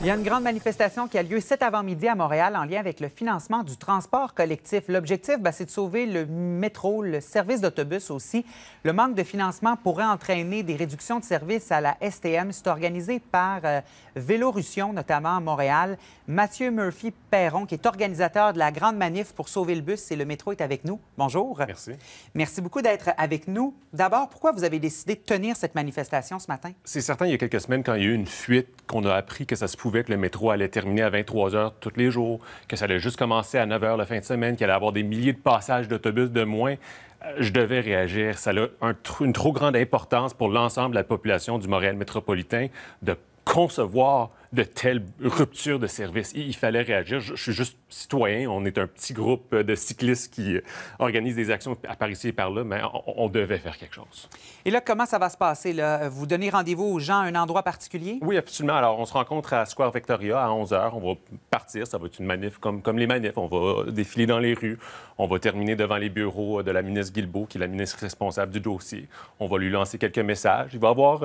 Il y a une grande manifestation qui a lieu cet avant-midi à Montréal en lien avec le financement du transport collectif. L'objectif, ben, c'est de sauver le métro, le service d'autobus aussi. Le manque de financement pourrait entraîner des réductions de services à la STM. C'est organisé par euh, Vélorussion, notamment à Montréal. Mathieu Murphy-Perron, qui est organisateur de la grande manif pour sauver le bus et le métro, est avec nous. Bonjour. Merci. Merci beaucoup d'être avec nous. D'abord, pourquoi vous avez décidé de tenir cette manifestation ce matin? C'est certain, il y a quelques semaines, quand il y a eu une fuite, qu'on a appris que ça pouvait que le métro allait terminer à 23 heures tous les jours, que ça allait juste commencer à 9 heures la fin de semaine, qu'il allait avoir des milliers de passages d'autobus de moins euh, je devais réagir. Ça a une trop grande importance pour l'ensemble de la population du Montréal métropolitain de concevoir de telles rupture de service. Il, fallait réagir. Je, suis juste citoyen. On est un petit groupe euh, de cyclistes qui euh, organise des actions à Paris et par là, mais on, devait faire quelque chose. Et là, comment ça va se passer? Là? Vous donnez rendez-vous aux gens à un endroit particulier? Oui, absolument. Alors, on se rencontre à Square Victoria à 11 h. On va partir. Ça va être une manif comme, comme les manifs. On va défiler dans les rues. On va terminer devant les bureaux euh, de la ministre Guilbeault, qui est la ministre responsable du dossier. On va lui lancer quelques messages. Il va avoir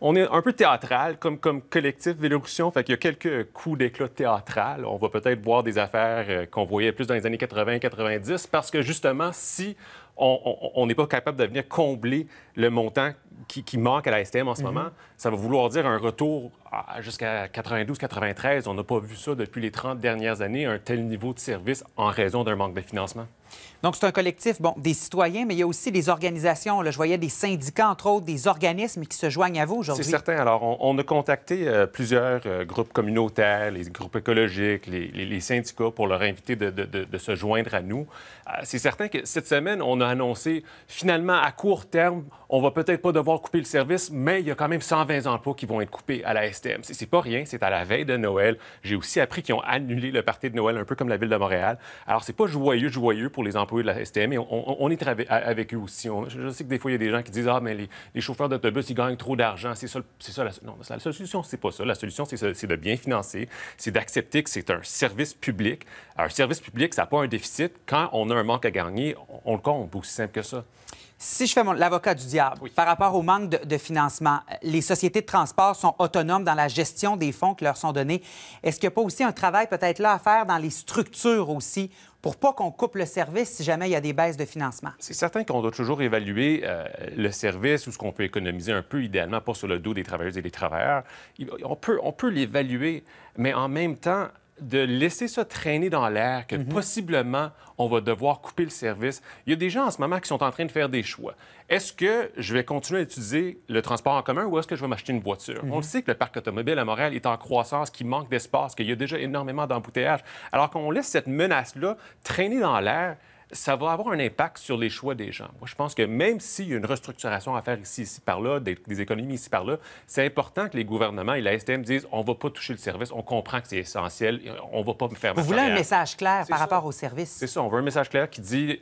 on est un peu théâtral comme, collectif Vélorussion. Fait qu'il y a quelques coups d'éclat théâtral. On va peut-être voir des affaires euh, qu'on voyait plus dans les années 80-90 parce que justement, si on n'est pas capable de venir combler le montant qui, manque à la STM en ce mhm. moment, ça va vouloir dire un retour jusqu'à 92-93. On n'a pas vu ça depuis les 30 dernières années, un tel niveau de service en raison d'un manque de financement. Donc, c'est un collectif, bon, des citoyens, mais il y a aussi des organisations. Là, je voyais des syndicats, entre autres, des organismes qui se joignent à vous aujourd'hui. C'est certain. Alors, on, a contacté euh, plusieurs euh, groupes communautaires, les groupes écologiques, les, syndicats pour leur inviter de, se joindre à nous. Euh, c'est certain que cette semaine, on a annoncé, finalement, à court terme, on va peut-être pas devoir couper le service, mais il y a quand même 120 emplois qui vont être coupés à la STM. C'est pas rien, c'est à la veille de Noël. J'ai aussi appris qu'ils ont annulé le Parti de Noël, un peu comme la ville de Montréal. Alors, c'est pas joyeux, joyeux pour les employés de la STM et on, y est avec eux aussi. On, je sais que des fois, il y a des gens qui disent Ah, mais les, chauffeurs d'autobus, ils gagnent trop d'argent. C'est ça, ça la, non, la solution, c'est pas ça. La solution, c'est de bien financer, c'est d'accepter que c'est un service public. Un service public, ça n'a pas un déficit. Quand on a un manque à gagner, on, le compte, aussi simple que ça. Si je fais l'avocat du diable, par rapport au manque de, de, financement, les sociétés de transport sont autonomes dans la gestion des fonds qui leur sont donnés. Est-ce qu'il n'y a pas aussi un travail peut-être là à faire dans les structures aussi pour pas qu'on coupe le service si jamais il y a des baisses de financement? C'est certain qu'on doit toujours évaluer euh, le service ou ce qu'on peut économiser un peu, idéalement, pas sur le dos des travailleuses et des travailleurs. On peut, on peut l'évaluer, mais en même temps, de laisser ça traîner dans l'air, que mhm. possiblement on va devoir couper le service. Il y a des gens en ce moment qui sont en train de faire des choix. Est-ce que je vais continuer à utiliser le transport en commun ou est-ce que je vais m'acheter une voiture? Mhm. On le sait que le parc automobile à Montréal est en croissance, qu'il manque d'espace, qu'il y a déjà énormément d'embouteillages. Alors qu'on laisse cette menace-là traîner dans l'air, ça va avoir un impact sur les choix des gens. Moi, je pense que même s'il y a une restructuration à faire ici, ici, par là, des, économies ici, par là, c'est important que les gouvernements et la STM disent on ne va pas toucher le service, on comprend que c'est essentiel, on ne va pas me faire Vous voulez un message clair par rapport au service? C'est ça, on veut un message clair qui dit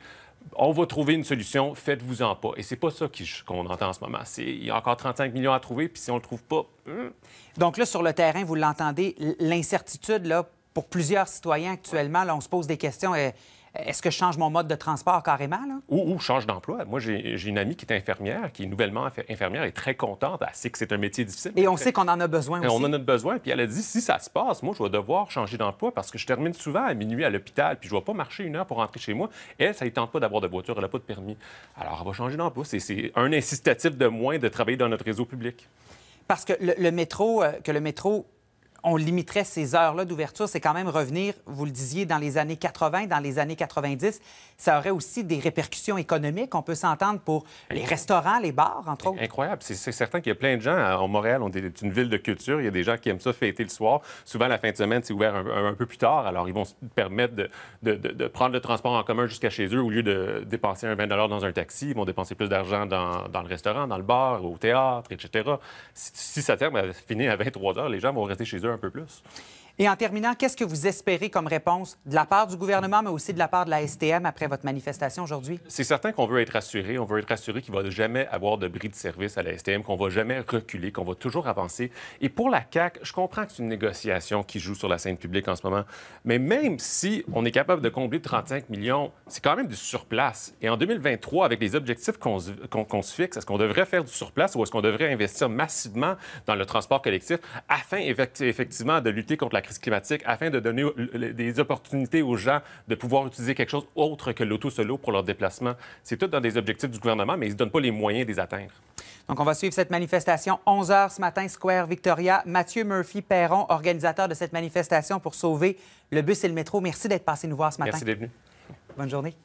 on va trouver une solution, faites-vous-en pas. Et c'est pas ça qu'on entend en ce moment. Il y a encore 35 millions à trouver, puis si on le trouve pas... Hmm. Donc là, sur le terrain, vous l'entendez, l'incertitude, là, pour plusieurs citoyens actuellement, là, on se pose des questions. Et euh, est-ce que je change mon mode de transport carrément? Là? Ou, change d'emploi. Moi, j'ai une amie qui est infirmière, qui est nouvellement infirmière, et très contente. Elle sait que c'est un métier difficile. Et on sait qu'on en a besoin aussi. On en a besoin. Puis elle a dit, si ça se passe, moi, je vais devoir changer d'emploi parce que je termine souvent à minuit à l'hôpital, puis je ne vais pas marcher une heure pour rentrer chez moi. Elle, ça ne tente pas d'avoir de voiture, elle n'a pas de permis. Alors, elle va changer d'emploi. C'est un incitatif de moins de travailler dans notre réseau public. Parce que le métro, euh, que le métro on limiterait ces heures-là d'ouverture, c'est quand même revenir, vous le disiez, dans les années 80, dans les années 90. Ça aurait aussi des répercussions économiques. On peut s'entendre pour les restaurants, les bars, entre autres. Incroyable. C'est certain qu'il y a plein de gens. En Montréal, on est une ville de culture. Il y a des gens qui aiment ça fêter le soir. Souvent, la fin de semaine, c'est ouvert un, peu plus tard. Alors, ils vont se permettre de, prendre le transport en commun jusqu'à chez eux au lieu de dépenser un 20 dans un taxi. Ils vont dépenser plus d'argent dans, le restaurant, dans le bar, au théâtre, etc. Si, si ça termine à 23 heures, les gens vont rester chez eux un peu plus. Et en terminant, qu'est-ce que vous espérez comme réponse de la part du gouvernement, mais aussi de la part de la STM après votre manifestation aujourd'hui? C'est certain qu'on veut être rassuré. On veut être rassuré qu'il ne va jamais avoir de bris de service à la STM, qu'on ne va jamais reculer, qu'on va toujours avancer. Et pour la CAQ, je comprends que c'est une négociation qui joue sur la scène publique en ce moment, mais même si on est capable de combler 35 millions, c'est quand même du surplace. Et en 2023, avec les objectifs qu'on se, se fixe, est-ce qu'on devrait faire du surplace ou est-ce qu'on devrait investir massivement dans le transport collectif afin effectivement de lutter contre la climatique afin de donner des opportunités aux gens de pouvoir utiliser quelque chose autre que l'auto-solo pour leur déplacement. C'est tout dans des objectifs du gouvernement, mais ils ne donnent pas les moyens de les atteindre. Donc, on va suivre cette manifestation 11 h ce matin, Square Victoria. Mathieu Murphy-Perron, organisateur de cette manifestation pour sauver le bus et le métro. Merci d'être passé nous voir ce matin. Merci d'être venu. Bonne journée.